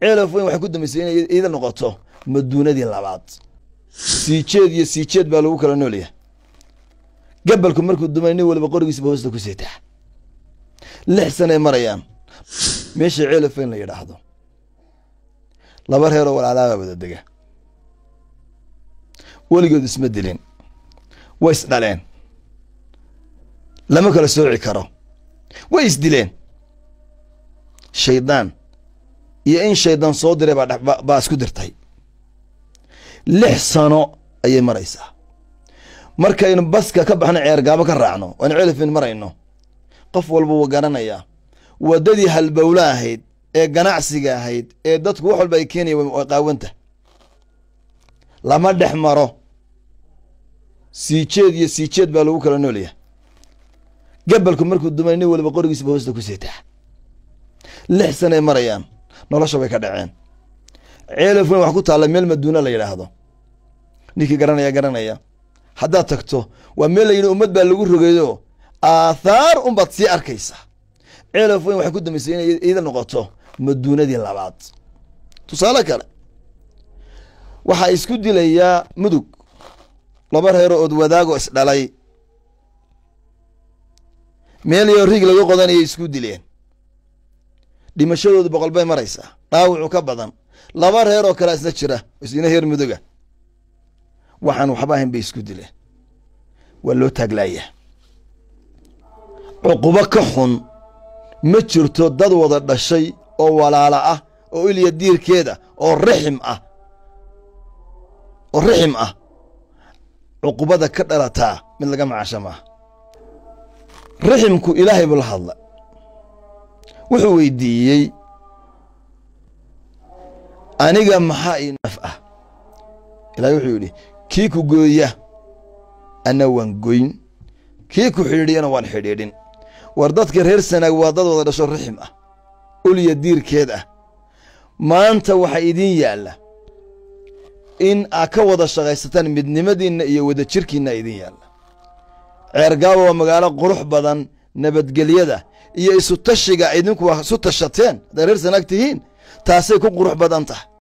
ceelaf weyn waxay ku dambaysa inay iida noqoto maduunadii labaad siijeed iyo siijeed baa lagu kala noolyahay gabalku markuu dumay nin waliba qorigiisaba hoosta ku seetaa lix sanay marayaan meesha ceelafweyn la yidhaahdo laba reeroo walaalaa wada dega weligood isma dilin way isdhaleen lama kala sooci karo way isdileen shaydaan iyo in shaydan soo diray baa isku dirtay lix sano ayay maraysaa markaynu baska ka baxno ceergaabo ka raacno oan celifin marayno qof walba wuu garanayaa waddadii halbowla ahayd ee ganacsiga ahayd ee dadku wax walba ay keenaya way qaawanta lama dhex maro siijeed iyo siijeed baa lagu kala noolaya gabalku markuu dumanay nin waliba qorigiisaba hoosta ku seetaa lix sanaay marayaan nolosha bay ka dhaceen ceelof ceelafwen waxa ku taalla meel maduuna la yidhaahdo ninkii garanaya garanaya haddaad tagto waa meel la layidhi ummad baa lagu rogeeyo aathaar unbaad sii arkaysa ceelof weyn waxay ku dambaysay inay iida noqoto maduunadii labaad tusaale kale waxaa isku dilayaa mudug laba reero ood wadaagoo isdhalay meel iyo rig laga qodanayay isku dileen dhimashadoodu boqol bay maraysaa dhaawacu ka badan laba reer oo kale isna jira isina heer mudoga waxaan waxba ahayn bay isku dileen waa loo taaglaaya cuqubo ka xun ma jirto dad wada dhashay oo walaala ah oo ilya diirkeeda oo rixim ah oo raxim ah cuqubada ka dhalataa mid laga macasha maaha raximku ilaahay buu la hadla wuxuu weydiiyey aniga maxaa ii naf ah ilaahay wuxuu yidhi kii ku gooya ana waan goyn kii ku xidhiidhiyana waan xidhiidhin war dadka reer sanaag waa dad wada dhasho raxim ah ulya diirkeed ah maanta waxaa idiin yaalla in aa ka wada shaqaysataan midnimadiinna iyo wada jirkiinna idiin yaalla ceergaaba waa magaalo qurux badan nabadgelyada iyo isu tashiga idinku waa isu tashateen haddaad reer sanaag tihiin taasay ku qurux badan tahay